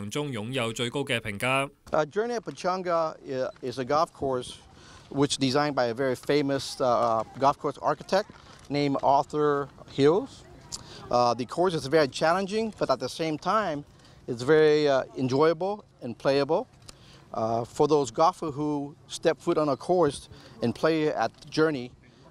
場中擁有最高嘅評價。Uh, Journey at Pechanga uh, is a golf course which designed by a very famous uh, uh, golf course architect named Arthur Hills. Uh, the course is very challenging, but at the same time, it's very uh, enjoyable and playable. Uh, for those golfers who step foot on a course and play at Journey,